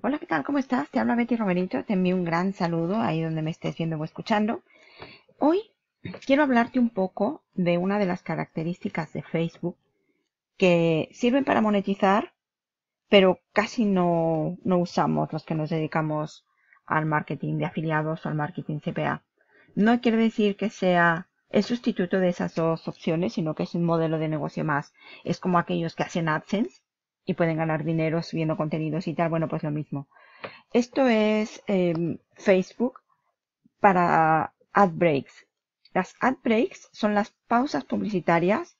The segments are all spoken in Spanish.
Hola, ¿qué tal? ¿Cómo estás? Te habla Betty Romerito. Te envío un gran saludo ahí donde me estés viendo o escuchando. Hoy quiero hablarte un poco de una de las características de Facebook que sirven para monetizar, pero casi no, no usamos los que nos dedicamos al marketing de afiliados o al marketing CPA. No quiere decir que sea el sustituto de esas dos opciones, sino que es un modelo de negocio más. Es como aquellos que hacen AdSense y pueden ganar dinero subiendo contenidos y tal. Bueno, pues lo mismo. Esto es em, Facebook para ad breaks. Las ad breaks son las pausas publicitarias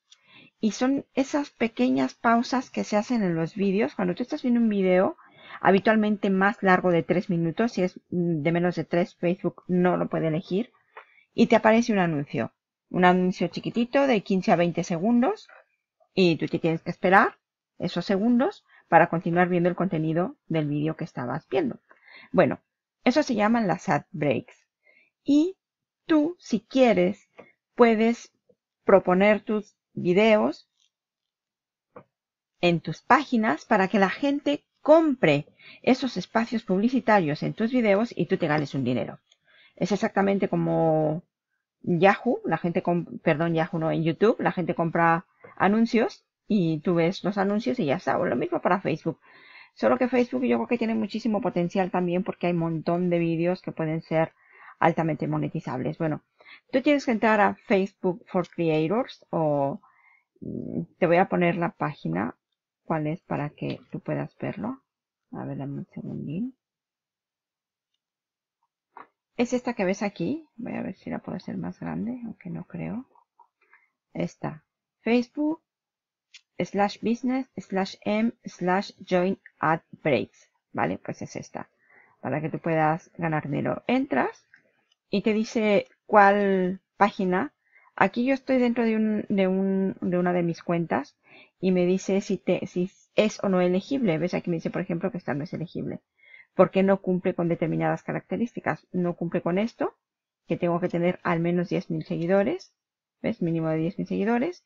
y son esas pequeñas pausas que se hacen en los vídeos. Cuando tú estás viendo un vídeo, habitualmente más largo de 3 minutos, si es mm, de menos de 3, Facebook no lo puede elegir, y te aparece un anuncio. Un anuncio chiquitito de 15 a 20 segundos y tú te tienes que esperar esos segundos para continuar viendo el contenido del vídeo que estabas viendo. Bueno, eso se llaman las ad breaks. Y tú, si quieres, puedes proponer tus videos en tus páginas para que la gente compre esos espacios publicitarios en tus videos y tú te ganes un dinero. Es exactamente como Yahoo, la gente, perdón, Yahoo no, en YouTube, la gente compra anuncios y tú ves los anuncios y ya está. lo mismo para Facebook. Solo que Facebook yo creo que tiene muchísimo potencial también porque hay un montón de vídeos que pueden ser altamente monetizables. Bueno, tú tienes que entrar a Facebook for Creators o mm, te voy a poner la página, cuál es para que tú puedas verlo. A ver, dame un segundín. Es esta que ves aquí. Voy a ver si la puedo hacer más grande, aunque no creo. Esta. Facebook slash business slash m slash join ad breaks. ¿Vale? Pues es esta. Para que tú puedas ganar dinero. Entras y te dice cuál página. Aquí yo estoy dentro de, una de mis cuentas y me dice si, te, si es o no elegible. ¿Ves? Aquí me dice, por ejemplo, que esta no es elegible. Porque no cumple con determinadas características. No cumple con esto, que tengo que tener al menos 10.000 seguidores. ¿Ves? Mínimo de 10.000 seguidores.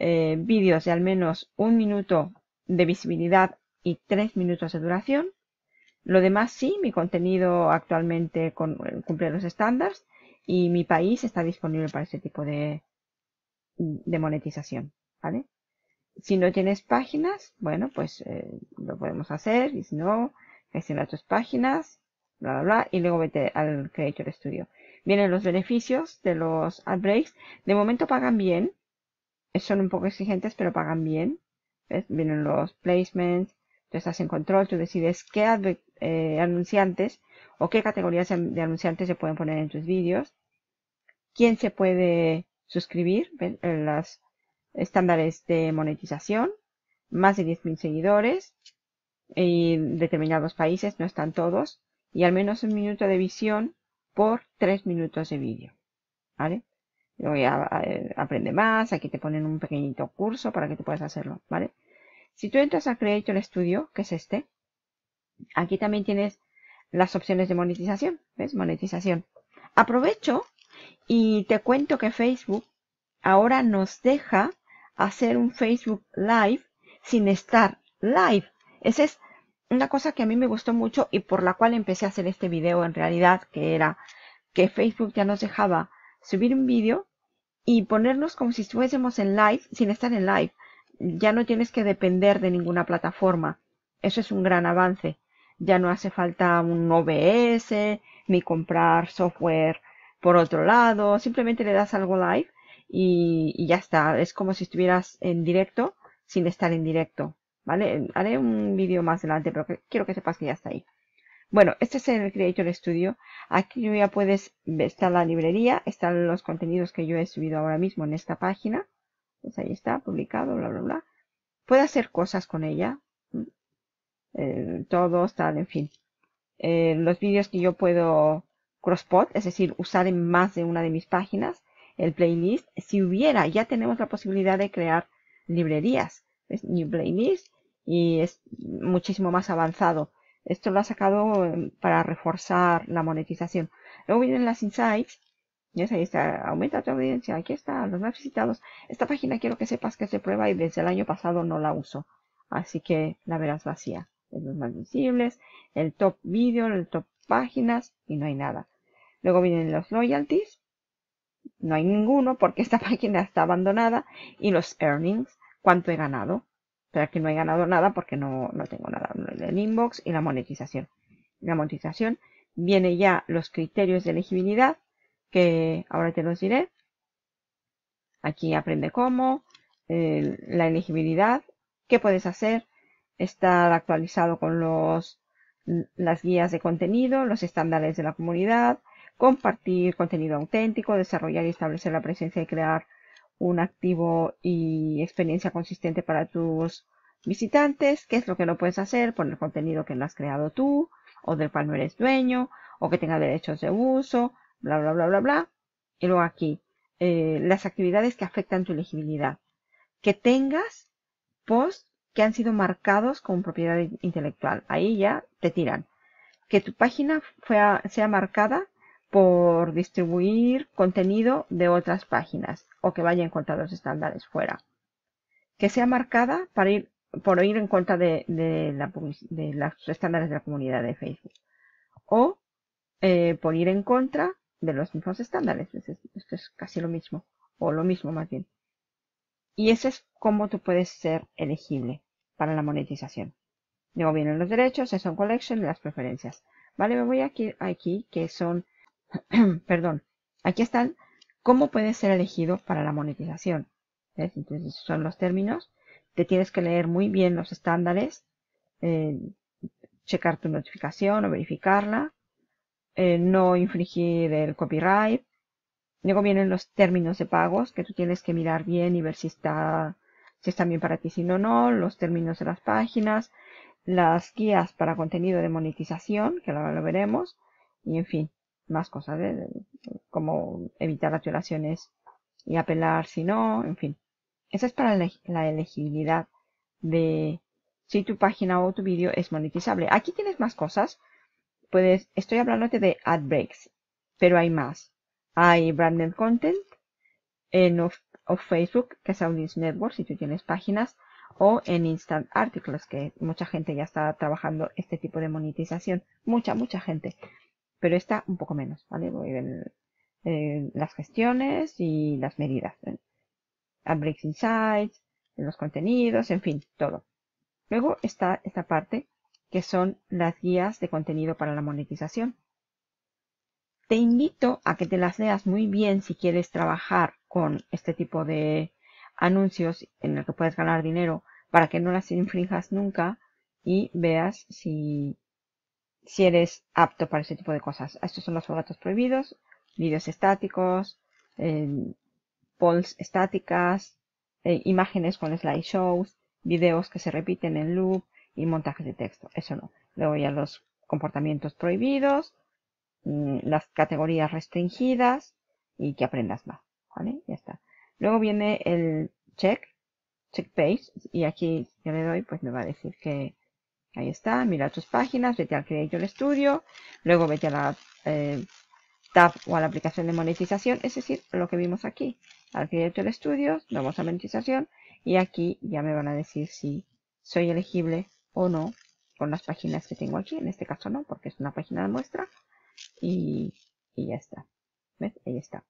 Eh, vídeos de al menos un minuto de visibilidad y tres minutos de duración. Lo demás sí, mi contenido actualmente cumple los estándares y mi país está disponible para este tipo de, de monetización, Si no tienes páginas, bueno, pues eh, lo podemos hacer y si no, gestiona tus páginas, bla, bla, bla, y luego vete al Creator Studio. Vienen los beneficios de los ad breaks. De momento pagan bien, eh, son un poco exigentes, pero pagan bien. ¿Ves? Vienen los placements, tú estás en control, tú decides qué eh, anunciantes o qué categorías em-, de anunciantes se pueden poner en tus vídeos, quién se puede suscribir, ¿ves? los estándares de monetización, más de 10.000 seguidores y determinados países, no están todos, y al menos un minuto de visión por 3 minutos de vídeo. ¿Vale? voy a, eh, aprende más, aquí te ponen un pequeñito curso para que tú puedas hacerlo, ¿vale? Si tú entras a Creator Studio, que es este, aquí también tienes las opciones de monetización, ¿ves? Monetización. Aprovecho y te cuento que Facebook ahora nos deja hacer un Facebook Live sin estar live. Esa es una cosa que a mí me gustó mucho y por la cual empecé a hacer este video en realidad, que era que Facebook ya nos dejaba subir un vídeo y ponernos como si estuviésemos en live sin estar en live. Ya no tienes que depender de ninguna plataforma. Eso es un gran avance. Ya no hace falta un OBS ni comprar software por otro lado. Simplemente le das algo live y, ya está. Es como si estuvieras en directo sin estar en directo. ¿Vale? Haré un vídeo más adelante, pero quiero que sepas que ya está ahí. Bueno, este es el Creator Studio. Aquí ya puedes, está la librería, están los contenidos que yo he subido ahora mismo en esta página. Pues ahí está, publicado, bla, bla, bla. Puedo hacer cosas con ella. Mm. Eh, todo todos, tal, en fin. Eh, los vídeos que yo puedo crosspot, es decir, usar en más de una de mis páginas. El playlist, si hubiera, ya tenemos la posibilidad de crear librerías. Es New Playlist y es muchísimo más avanzado esto lo ha sacado em, para reforzar la monetización. Luego vienen las insights. es Ahí está, aumenta tu audiencia. Aquí está, los más visitados. Esta página quiero que sepas que se prueba y desde el año pasado no la uso. Así que la verás vacía. Es los más visibles, el top video, el top páginas y no hay nada. Luego vienen los loyalties. No hay ninguno porque esta página está abandonada. Y los earnings, cuánto he ganado que no he ganado nada porque no, tengo nada. del inbox y la monetización. La monetización viene ya los criterios de elegibilidad que ahora te los diré. Aquí aprende cómo, la elegibilidad, qué puedes hacer, estar actualizado con los, las guías de contenido, los estándares de la comunidad, compartir contenido auténtico, desarrollar y establecer la presencia y crear un activo y experiencia consistente para tus visitantes, qué es lo que no puedes hacer, poner contenido que no has creado tú o del cual no eres dueño o que tenga derechos de uso, bla, bla, bla, bla, bla. Y luego aquí, eh, las actividades que afectan tu elegibilidad. Que tengas posts que han sido marcados con propiedad intelectual. Ahí ya te tiran. Que tu página fue sea marcada por distribuir contenido de otras páginas o que vaya en contra de los estándares fuera. Que sea marcada para ir, por ir en contra de, los estándares de la comunidad de Facebook. O eh, por ir en contra de los mismos estándares. Esto es, casi lo mismo. O lo mismo más bien. Y ese es cómo tú puedes ser elegible para la monetización. Luego vienen los derechos, son collection de las preferencias. Vale, me voy aquí, aquí que son perdón, aquí están cómo puedes ser elegido para la monetización. Entonces son los términos. Te tienes que leer muy bien los estándares, eh, checar tu notificación o verificarla, eh, no infringir el copyright. Luego vienen los términos de pagos que tú tienes que mirar bien y ver si está si están bien para ti, si no, no, los términos de las páginas, las guías para contenido de monetización, que ahora lo veremos, y en fin, más cosas, de ¿eh? como evitar las violaciones y apelar si no, en fin. Esa es para la elegibilidad de si tu página o tu vídeo es monetizable. Aquí tienes más cosas. Puedes, estoy hablándote de ad breaks, pero hay más. Hay branded content en of, Facebook, que es Audience Network, si tú tienes páginas, o en Instant Articles, que mucha gente ya está trabajando este tipo de monetización. Mucha, mucha gente pero esta un poco menos, ¿vale? Voy a ver eh, las gestiones y las medidas. ¿eh? Breaks Insights, los contenidos, en fin, todo. Luego está esta parte que son las guías de contenido para la monetización. Te invito a que te las leas muy bien si quieres trabajar con este tipo de anuncios en el que puedes ganar dinero para que no las infrinjas nunca y veas si si eres apto para ese tipo de cosas. Estos son los formatos prohibidos, vídeos estáticos, em, polls estáticas, e imágenes con slideshows, videos que se repiten en loop y montajes de texto. Eso no. Luego ya los comportamientos prohibidos, mm, las categorías restringidas y que aprendas más. ¿Vale? Ya está. Luego viene el check, check page, y aquí yo le doy, pues me va a decir que Ahí está, mira tus páginas, vete al Creator Studio, luego vete a la eh, tab o a la aplicación de monetización, es decir, lo que vimos aquí. Al Creator Studio, vamos a monetización y aquí ya me van a decir si soy elegible o no con las páginas que tengo aquí. En este caso no, porque es una página de muestra y, ya está. ¿Ves? Ahí está.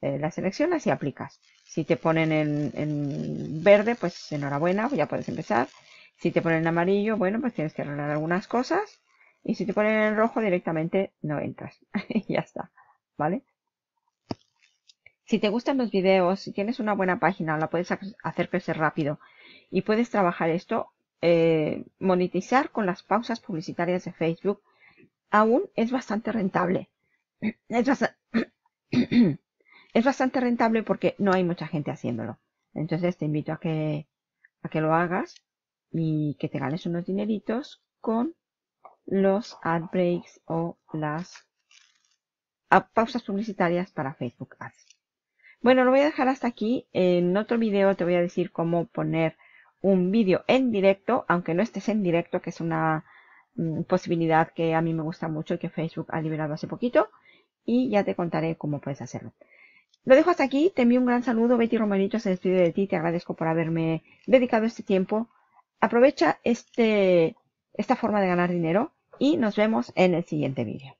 Eh, la seleccionas y aplicas. Si te ponen en, en, verde, pues enhorabuena, ya puedes empezar. Si te ponen amarillo, bueno, pues tienes que arreglar algunas cosas. Y si te ponen en rojo, directamente no entras. y ya está. ¿Vale? Si te gustan los videos, si tienes una buena página, la puedes hacer crecer rápido y puedes trabajar esto, eh, monetizar con las pausas publicitarias de Facebook aún es bastante rentable. Es, es, bastante rentable porque no hay mucha gente haciéndolo. Entonces te invito a que, a que lo hagas y que te ganes unos dineritos con los ad breaks o las ah, pausas publicitarias para Facebook Ads. Bueno, lo voy a dejar hasta aquí. En otro video te voy a decir cómo poner un vídeo en directo, aunque no estés en directo, que es una mm, posibilidad que a mí me gusta mucho y que Facebook ha liberado hace poquito. Y ya te contaré cómo puedes hacerlo. Lo dejo hasta aquí, te envío un gran saludo, Betty Romanito. se despide de ti, te agradezco por haberme dedicado este tiempo Aprovecha este, esta forma de ganar dinero y nos vemos en el siguiente vídeo.